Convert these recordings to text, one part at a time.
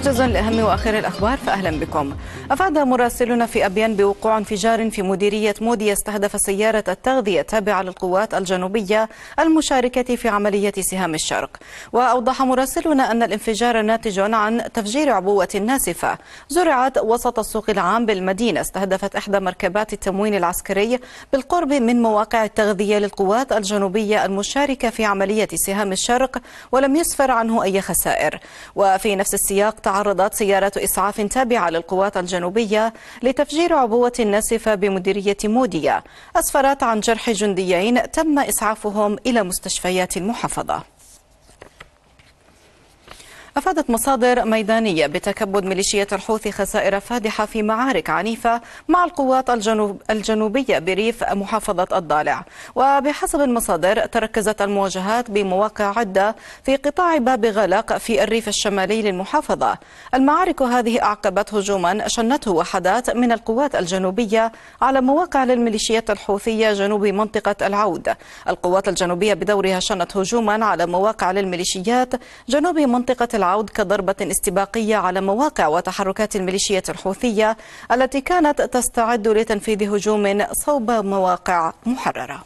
موجز لأهم وآخر الأخبار فأهلا بكم أفاد مراسلنا في أبيان بوقوع انفجار في مديرية مودي استهدف سيارة التغذية التابعة للقوات الجنوبية المشاركة في عملية سهام الشرق وأوضح مراسلنا أن الانفجار ناتج عن تفجير عبوة ناسفة زرعت وسط السوق العام بالمدينة استهدفت إحدى مركبات التموين العسكري بالقرب من مواقع التغذية للقوات الجنوبية المشاركة في عملية سهام الشرق ولم يسفر عنه أي خسائر وفي نفس السياق تعرضت سيارة إسعاف تابعة للقوات الجنوبية لتفجير عبوة ناسفة بمديرية مودية أسفرت عن جرح جنديين تم إسعافهم إلى مستشفيات المحافظة أفادت مصادر ميدانية بتكبد ميليشيات الحوثي خسائر فادحة في معارك عنيفة مع القوات الجنوب الجنوبية بريف محافظة الضالع وبحسب المصادر تركزت المواجهات بمواقع عدة في قطاع باب غلق في الريف الشمالي للمحافظة المعارك هذه أعقبت هجوما شنته وحدات من القوات الجنوبية على مواقع للميليشيات الحوثية جنوب منطقة العود القوات الجنوبية بدورها شنت هجوما على مواقع للميليشيات جنوب منطقة العود كضربة استباقية على مواقع وتحركات الميليشيات الحوثية التي كانت تستعد لتنفيذ هجوم صوب مواقع محررة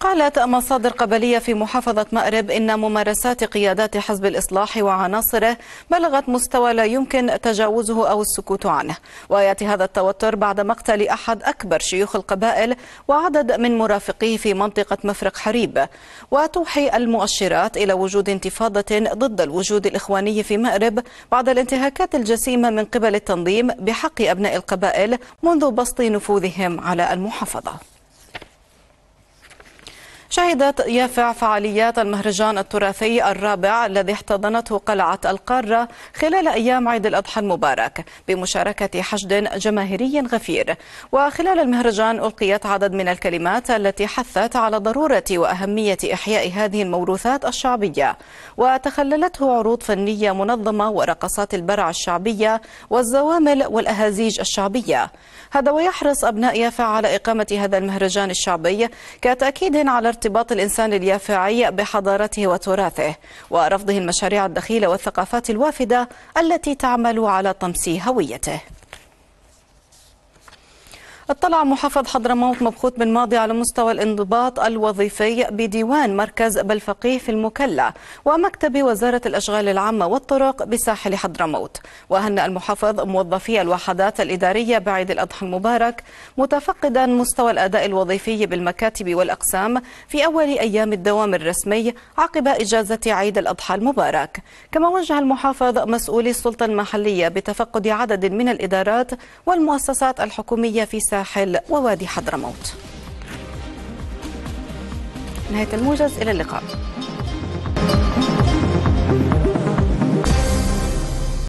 قالت مصادر قبلية في محافظة مأرب إن ممارسات قيادات حزب الإصلاح وعناصره بلغت مستوى لا يمكن تجاوزه أو السكوت عنه ويأتي هذا التوتر بعد مقتل أحد أكبر شيوخ القبائل وعدد من مرافقيه في منطقة مفرق حريب وتوحي المؤشرات إلى وجود انتفاضة ضد الوجود الإخواني في مأرب بعد الانتهاكات الجسيمة من قبل التنظيم بحق أبناء القبائل منذ بسط نفوذهم على المحافظة شهدت يافع فعاليات المهرجان التراثي الرابع الذي احتضنته قلعة القارة خلال أيام عيد الأضحى المبارك بمشاركة حشد جماهيري غفير وخلال المهرجان ألقيت عدد من الكلمات التي حثت على ضرورة وأهمية إحياء هذه الموروثات الشعبية وتخللته عروض فنية منظمة ورقصات البرع الشعبية والزوامل والأهازيج الشعبية هذا ويحرص أبناء يافع على إقامة هذا المهرجان الشعبي كتأكيد على ارتباط ارتباط الإنسان اليافعي بحضارته وتراثه ورفضه المشاريع الدخيلة والثقافات الوافدة التي تعمل على طمس هويته اطلع محافظ حضرموت مبخوت بن ماضي على مستوى الانضباط الوظيفي بديوان مركز بلفقيه في المكلا ومكتب وزارة الأشغال العامة والطرق بساحل حضرموت وهن المحافظ موظفي الوحدات الإدارية بعيد الأضحى المبارك متفقدا مستوى الأداء الوظيفي بالمكاتب والأقسام في أول أيام الدوام الرسمي عقب إجازة عيد الأضحى المبارك كما وجه المحافظ مسؤولي السلطة المحلية بتفقد عدد من الإدارات والمؤسسات الحكومية في ساحل الساحل ووادي حضرموت نهاية الموجز إلى اللقاء